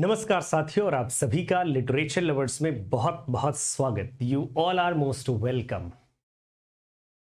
नमस्कार साथियों और आप सभी का लिटरेचर लवर्स में बहुत बहुत स्वागत you all are most welcome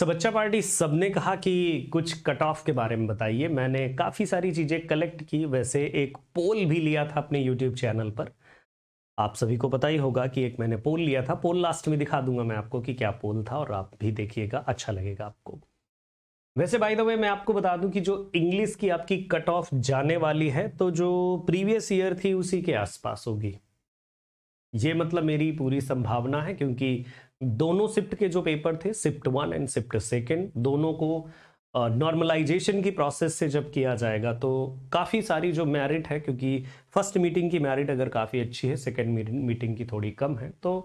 सबच्चा पार्टी सबने कहा कि कुछ कट ऑफ के बारे में बताइए मैंने काफ़ी सारी चीज़ें कलेक्ट की वैसे एक पोल भी लिया था अपने यूट्यूब चैनल पर आप सभी को पता ही होगा कि एक मैंने पोल लिया था पोल लास्ट में दिखा दूंगा मैं आपको कि क्या पोल था और आप भी देखिएगा अच्छा लगेगा आपको वैसे बाय द वे मैं आपको बता दूं कि जो इंग्लिश की आपकी कट ऑफ जाने वाली है तो जो प्रीवियस ईयर थी उसी के आसपास होगी ये मतलब मेरी पूरी संभावना है क्योंकि दोनों शिफ्ट के जो पेपर थे shift one and shift second दोनों को नॉर्मलाइजेशन की प्रोसेस से जब किया जाएगा तो काफ़ी सारी जो मैरिट है क्योंकि फर्स्ट मीटिंग की मैरिट अगर काफ़ी अच्छी है सेकेंड मीटिंग की थोड़ी कम है तो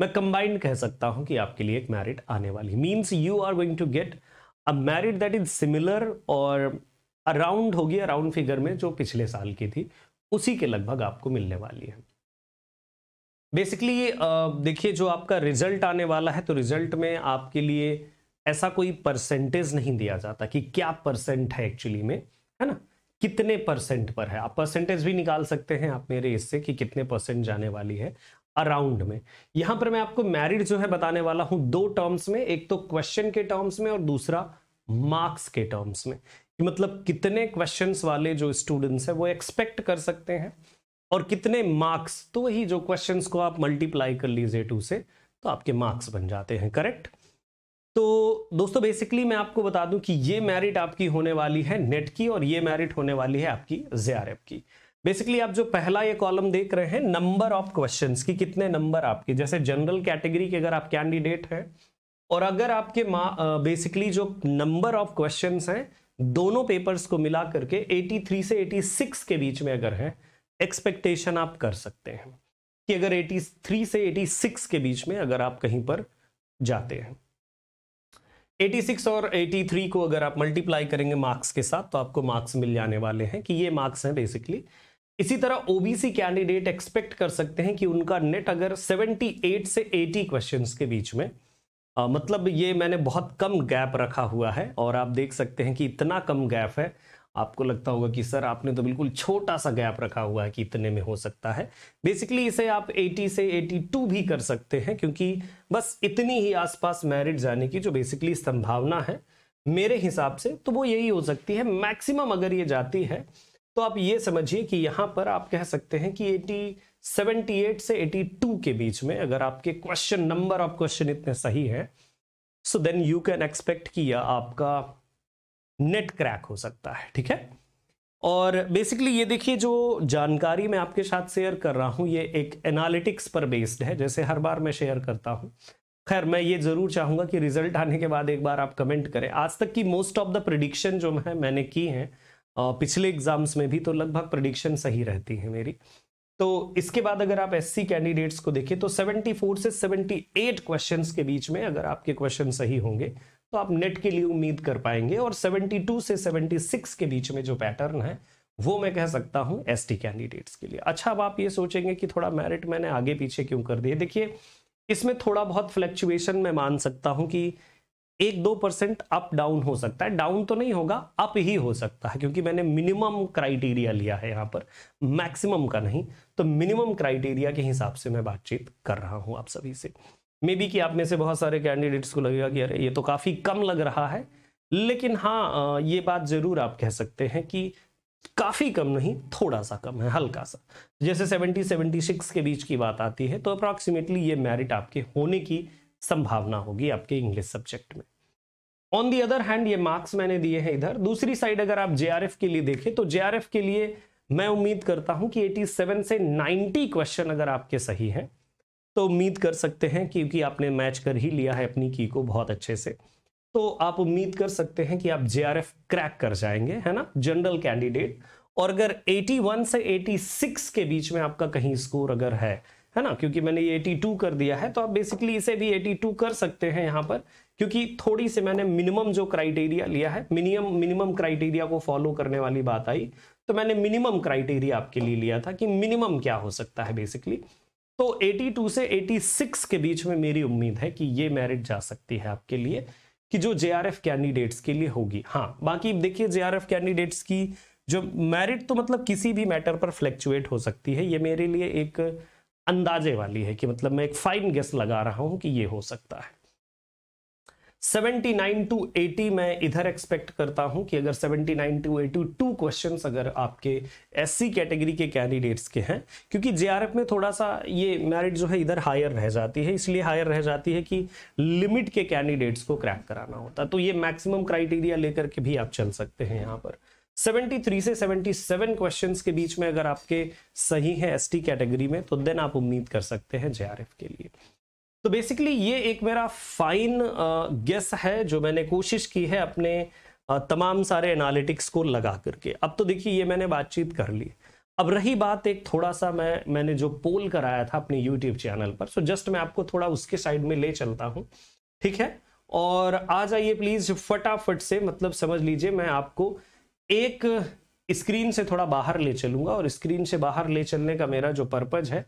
मैं कंबाइंड कह सकता हूँ कि आपके लिए एक मैरिट आने वाली means you are going to get अब मैरिड दैट इज सिमिलर और अराउंड होगी अराउंड फिगर में जो पिछले साल की थी उसी के लगभग आपको मिलने वाली है बेसिकली देखिए जो आपका रिजल्ट आने वाला है तो रिजल्ट में आपके लिए ऐसा कोई परसेंटेज नहीं दिया जाता कि क्या परसेंट है एक्चुअली में है ना कितने परसेंट पर है आप परसेंटेज भी निकाल सकते हैं आप मेरे इससे कि कितने परसेंट जाने वाली है अराउंड में यहां पर मैं आपको मैरिड जो है बताने वाला हूं दो टर्म्स में एक तो क्वेश्चन के टर्म्स में और दूसरा मार्क्स के टर्म्स में कि मतलब कितने क्वेश्चंस वाले जो स्टूडेंट्स हैं वो एक्सपेक्ट कर सकते हैं और कितने मार्क्स तो वही जो क्वेश्चंस को आप मल्टीप्लाई कर लीजिए टू से तो आपके मार्क्स बन जाते हैं करेक्ट तो दोस्तों बेसिकली मैं आपको बता दूं कि ये मैरिट आपकी होने वाली है नेट की और ये मैरिट होने वाली है आपकी जे की बेसिकली आप जो पहला ये कॉलम देख रहे हैं नंबर ऑफ क्वेश्चन की कितने नंबर आपके जैसे जनरल कैटेगरी के अगर आप कैंडिडेट हैं और अगर आपके बेसिकली जो नंबर ऑफ क्वेश्चन हैं दोनों पेपर्स को मिला करके 83 से 86 के बीच में अगर है एक्सपेक्टेशन आप कर सकते हैं कि अगर 83 से 86 के बीच में अगर आप कहीं पर जाते हैं 86 और 83 को अगर आप मल्टीप्लाई करेंगे मार्क्स के साथ तो आपको मार्क्स मिल जाने वाले हैं कि ये मार्क्स हैं बेसिकली इसी तरह ओबीसी कैंडिडेट एक्सपेक्ट कर सकते हैं कि उनका नेट अगर 78 से 80 क्वेश्चंस के बीच में आ, मतलब ये मैंने बहुत कम गैप रखा हुआ है और आप देख सकते हैं कि इतना कम गैप है आपको लगता होगा कि सर आपने तो बिल्कुल छोटा सा गैप रखा हुआ है कि इतने में हो सकता है बेसिकली इसे आप 80 से 82 भी कर सकते हैं क्योंकि बस इतनी ही आसपास मैरिट जाने की जो बेसिकली संभावना है मेरे हिसाब से तो वो यही हो सकती है मैक्सिमम अगर ये जाती है तो आप ये समझिए कि यहां पर आप कह सकते हैं कि 80 78 से 82 के बीच में अगर आपके क्वेश्चन नंबर ऑफ क्वेश्चन इतने सही हैं so then you can expect कि यह आपका नेट क्रैक हो सकता है ठीक है और बेसिकली ये देखिए जो जानकारी मैं आपके साथ शेयर कर रहा हूं ये एक एनालिटिक्स पर बेस्ड है जैसे हर बार मैं शेयर करता हूं खैर मैं ये ज़रूर चाहूंगा कि रिजल्ट आने के बाद एक बार आप कमेंट करें आज तक की मोस्ट ऑफ द प्रिडिक्शन जो है मैंने की हैं पिछले एग्जाम्स में भी तो लगभग प्रडिक्शन सही रहती है मेरी तो इसके बाद अगर आप एस कैंडिडेट्स को देखें तो 74 से 78 क्वेश्चंस के बीच में अगर आपके क्वेश्चन सही होंगे तो आप नेट के लिए उम्मीद कर पाएंगे और 72 से 76 के बीच में जो पैटर्न है वो मैं कह सकता हूं एसटी कैंडिडेट्स के लिए अच्छा अब आप ये सोचेंगे कि थोड़ा मेरिट मैंने आगे पीछे क्यों कर दिए देखिए इसमें थोड़ा बहुत फ्लक्चुएशन मैं मान सकता हूं कि एक दो परसेंट अप डाउन हो सकता है डाउन तो नहीं होगा अप ही हो सकता है क्योंकि मैंने मिनिमम क्राइटेरिया लिया है यहां पर मैक्सिमम का नहीं तो मिनिमम क्राइटेरिया के हिसाब से मैं बातचीत कर रहा हूं आप सभी से मे बी कि आप में से बहुत सारे कैंडिडेट्स को लगेगा कि अरे ये तो काफ़ी कम लग रहा है लेकिन हाँ ये बात ज़रूर आप कह सकते हैं कि काफ़ी कम नहीं थोड़ा सा कम है हल्का सा जैसे सेवेंटी 76 के बीच की बात आती है तो अप्रॉक्सीमेटली ये मेरिट आपके होने की संभावना होगी आपके इंग्लिश सब्जेक्ट में ऑन दी अदर हैंड ये मार्क्स मैंने दिए हैं इधर दूसरी साइड अगर आप जे के लिए देखें तो जे के लिए मैं उम्मीद करता हूं कि 87 से 90 क्वेश्चन अगर आपके सही हैं तो उम्मीद कर सकते हैं क्योंकि आपने मैच कर ही लिया है अपनी की को बहुत अच्छे से तो आप उम्मीद कर सकते हैं कि आप जे क्रैक कर जाएंगे है ना जनरल कैंडिडेट और अगर 81 से 86 के बीच में आपका कहीं स्कोर अगर है है ना क्योंकि मैंने ये 82 कर दिया है तो आप बेसिकली इसे भी 82 कर सकते हैं यहाँ पर क्योंकि थोड़ी सी मैंने मिनिमम जो क्राइटेरिया लिया है मिनिमम मिनिमम क्राइटेरिया को फॉलो करने वाली बात आई तो मैंने मिनिमम क्राइटेरिया आपके लिए लिया था कि मिनिमम क्या हो सकता है बेसिकली तो 82 से 86 के बीच में मेरी उम्मीद है कि ये मेरिट जा सकती है आपके लिए कि जो जे कैंडिडेट्स के लिए होगी हाँ बाकी देखिए जे कैंडिडेट्स की जो मेरिट तो मतलब किसी भी मैटर पर फ्लैक्चुएट हो सकती है ये मेरे लिए एक अंदाजे वाली है कि मतलब मैं एक फाइन गेस लगा रहा हूं कि ये हो सकता है 79 टू 80 मैं इधर एक्सपेक्ट करता हूं कि अगर 79 टू 82 टू क्वेश्चंस अगर आपके एससी कैटेगरी के कैंडिडेट्स के हैं क्योंकि जेआरएफ में थोड़ा सा ये मैरिट जो है इधर हायर रह जाती है इसलिए हायर रह जाती है कि लिमिट के कैंडिडेट्स को क्रैक कराना होता तो ये मैक्सिमम क्राइटेरिया लेकर के भी आप चल सकते हैं यहाँ पर 73 से 77 क्वेश्चंस के बीच में अगर आपके सही है एसटी कैटेगरी में तो देन आप उम्मीद कर सकते हैं जेआरएफ के लिए तो बेसिकली ये एक मेरा फाइन गेस है जो मैंने कोशिश की है अपने तमाम सारे एनालिटिक्स को लगा करके अब तो देखिए ये मैंने बातचीत कर ली अब रही बात एक थोड़ा सा मैं मैंने जो पोल कराया था अपने यूट्यूब चैनल पर सो जस्ट मैं आपको थोड़ा उसके साइड में ले चलता हूँ ठीक है और आ जाइए प्लीज फटाफट से मतलब समझ लीजिए मैं आपको एक स्क्रीन से थोड़ा बाहर ले चलूंगा और स्क्रीन से बाहर ले चलने का मेरा जो पर्पज है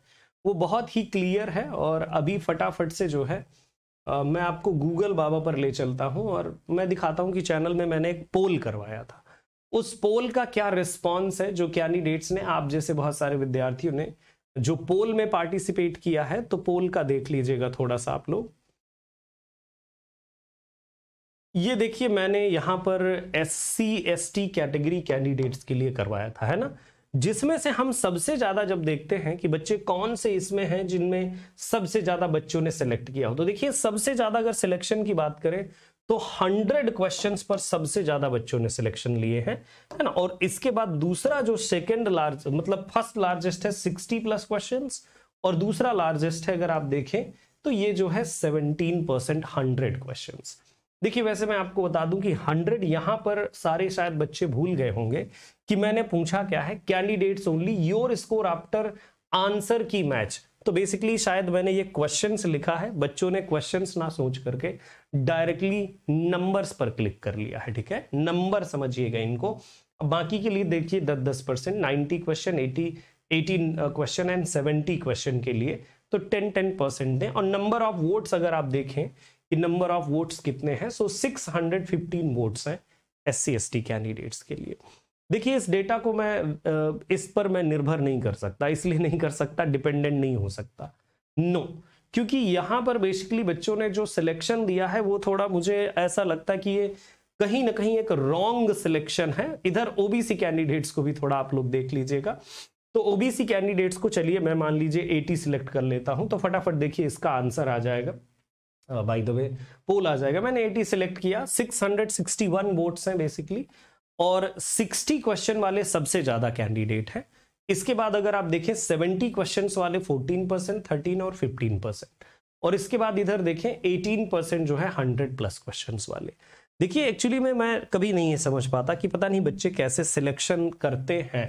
वो बहुत ही क्लियर है और अभी फटाफट से जो है आ, मैं आपको गूगल बाबा पर ले चलता हूं और मैं दिखाता हूं कि चैनल में मैंने एक पोल करवाया था उस पोल का क्या रिस्पॉन्स है जो कैंडिडेट्स ने आप जैसे बहुत सारे विद्यार्थियों ने जो पोल में पार्टिसिपेट किया है तो पोल का देख लीजिएगा थोड़ा सा आप लोग ये देखिए मैंने यहां पर S C S T category candidates के लिए करवाया था है ना जिसमें से हम सबसे ज़्यादा जब देखते हैं कि बच्चे कौन से इसमें हैं जिनमें सबसे ज़्यादा बच्चों ने सिलेक्ट किया हो तो देखिए सबसे ज़्यादा अगर सिलेक्शन की बात करें तो 100 क्वेश्चंस पर सबसे ज़्यादा बच्चों ने सिलेक्शन लिए हैं है ना और इसके बाद दूसरा जो सेकेंड लार्ज मतलब फर्स्ट लार्जेस्ट है सिक्सटी प्लस क्वेश्चन और दूसरा लार्जेस्ट है अगर आप देखें तो ये जो है सेवनटीन परसेंट हंड्रेड क्वेश्चन देखिए वैसे मैं आपको बता दूं कि 100 यहां पर सारे शायद बच्चे भूल गए होंगे कि मैंने पूछा क्या है candidates only your score after answer key match तो बेसिकली शायद मैंने ये क्वेश्चंस लिखा है बच्चों ने क्वेश्चंस ना सोच करके डायरेक्टली नंबर्स पर क्लिक कर लिया है ठीक है नंबर समझिएगा इनको बाकी के लिए देखिए दस दस percent ninety question eighty eighteen question and seventy question के लिए तो टेन टेन परसेंट दें और नंबर ऑफ वोट्स अगर आप देखें कि नंबर ऑफ वोट्स कितने हैं so six hundred fifteen votes हैं S C S T candidates के लिए देखिए इस डेटा को मैं इस पर मैं निर्भर नहीं कर सकता इसलिए नहीं कर सकता डिपेंडेंट नहीं हो सकता नो no. क्योंकि यहाँ पर बेसिकली बच्चों ने जो सिलेक्शन दिया है वो थोड़ा मुझे ऐसा लगता है कि ये कहीं ना कहीं एक रॉन्ग सिलेक्शन है इधर ओबीसी कैंडिडेट्स को भी थोड़ा आप लोग देख लीजिएगा तो ओबीसी कैंडिडेट्स को चलिए मैं मान लीजिए 80 सिलेक्ट कर लेता हूं तो फटाफट देखिए इसका आंसर आ जाएगा बाई द वे पोल आ जाएगा मैंने 80 सिलेक्ट किया 661 वोट्स हैं बेसिकली और 60 क्वेश्चन वाले सबसे ज्यादा कैंडिडेट हैं इसके बाद अगर आप देखें 70 क्वेश्चंस वाले 14 परसेंट थर्टीन और 15 परसेंट और इसके बाद इधर देखें 18 परसेंट जो है 100 प्लस क्वेश्चंस वाले देखिए एक्चुअली में मैं कभी नहीं है समझ पाता कि पता नहीं बच्चे कैसे सिलेक्शन करते हैं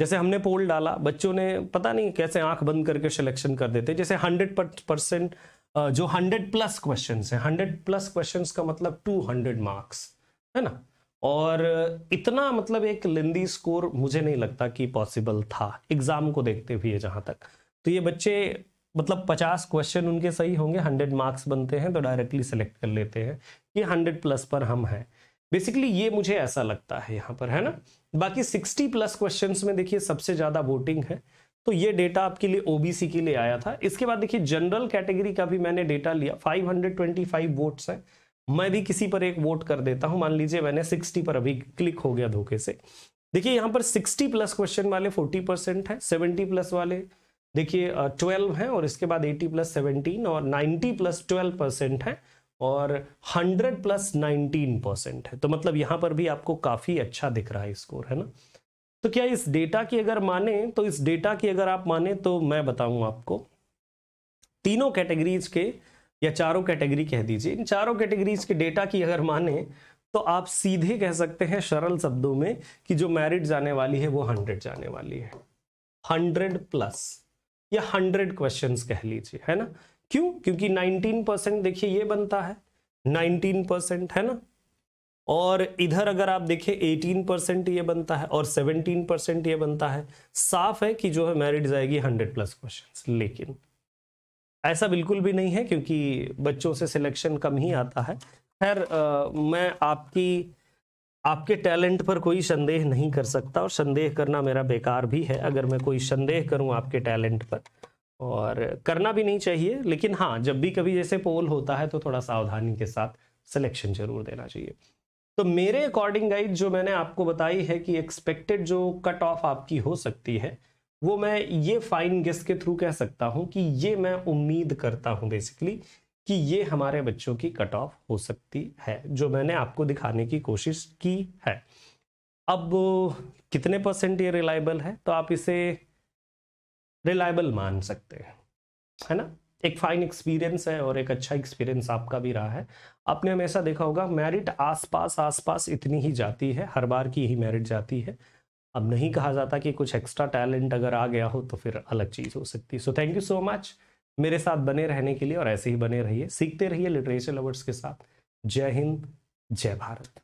जैसे हमने पोल डाला बच्चों ने पता नहीं कैसे आंख बंद करके सिलेक्शन कर देते जैसे हंड्रेड परसेंट जो हंड्रेड प्लस क्वेश्चन हैं हंड्रेड प्लस क्वेश्चन का मतलब टू हंड्रेड मार्क्स है ना और इतना मतलब एक लेंदी स्कोर मुझे नहीं लगता कि पॉसिबल था एग्जाम को देखते हुए जहां तक तो ये बच्चे मतलब पचास क्वेश्चन उनके सही होंगे हंड्रेड मार्क्स बनते हैं तो डायरेक्टली सेलेक्ट कर लेते हैं कि हंड्रेड प्लस पर हम हैं बेसिकली ये मुझे ऐसा लगता है यहाँ पर है ना बाकी सिक्सटी प्लस क्वेश्चन में देखिए सबसे ज़्यादा वोटिंग है तो ये डेटा आपके लिए ओबीसी के लिए आया था इसके बाद देखिए जनरल कैटेगरी का भी मैंने डेटा लिया 525 वोट्स है मैं भी किसी पर एक वोट कर देता हूं मान लीजिए मैंने 60 पर अभी क्लिक हो गया धोखे से देखिए यहां पर 60 प्लस क्वेश्चन वाले 40 परसेंट है सेवेंटी प्लस वाले देखिए 12 हैं और इसके बाद 80 प्लस 17 और 90 प्लस 12 परसेंट है और 100 प्लस 19 परसेंट है तो मतलब यहां पर भी आपको काफ़ी अच्छा दिख रहा है स्कोर है ना तो क्या इस डेटा की अगर माने तो इस डेटा की अगर आप माने तो मैं बताऊं आपको तीनों कैटेगरीज के या चारों कैटेगरी कह दीजिए इन चारों कैटेगरीज के डेटा की अगर माने तो आप सीधे कह सकते हैं सरल शब्दों में कि जो मैरिट जाने वाली है वो हंड्रेड जाने वाली है हंड्रेड प्लस या हंड्रेड क्वेश्चन कह लीजिए है ना क्यों क्योंकि नाइनटीन परसेंट देखिए ये बनता है नाइनटीन परसेंट है ना और इधर अगर आप देखें 18 परसेंट ये बनता है और 17 परसेंट ये बनता है साफ है कि जो है मैरिट जाएगी 100 प्लस क्वेश्चन लेकिन ऐसा बिल्कुल भी नहीं है क्योंकि बच्चों से सिलेक्शन कम ही आता है खैर मैं आपकी आपके टैलेंट पर कोई संदेह नहीं कर सकता और संदेह करना मेरा बेकार भी है अगर मैं कोई संदेह करूं आपके टैलेंट पर और करना भी नहीं चाहिए लेकिन हाँ जब भी कभी जैसे पोल होता है तो थोड़ा सावधानी के साथ सिलेक्शन जरूर देना चाहिए तो मेरे अकॉर्डिंग गाइड जो मैंने आपको बताई है कि एक्सपेक्टेड जो कट ऑफ आपकी हो सकती है वो मैं ये फाइन गेस के थ्रू कह सकता हूँ कि ये मैं उम्मीद करता हूँ बेसिकली कि ये हमारे बच्चों की कट ऑफ हो सकती है जो मैंने आपको दिखाने की कोशिश की है अब कितने परसेंट ये रिलायबल है तो आप इसे रिलायबल मान सकते हैं है ना एक फाइन एक्सपीरियंस है और एक अच्छा एक्सपीरियंस आपका भी रहा है आपने हमेशा देखा होगा मेरिट आसपास आसपास इतनी ही जाती है हर बार की ही मेरिट जाती है अब नहीं कहा जाता कि कुछ एक्स्ट्रा टैलेंट अगर आ गया हो तो फिर अलग चीज़ हो सकती है so thank you so much मेरे साथ बने रहने के लिए और ऐसे ही बने रहिए सीखते रहिए लिटरेचर लवर्स के साथ जय हिंद जय भारत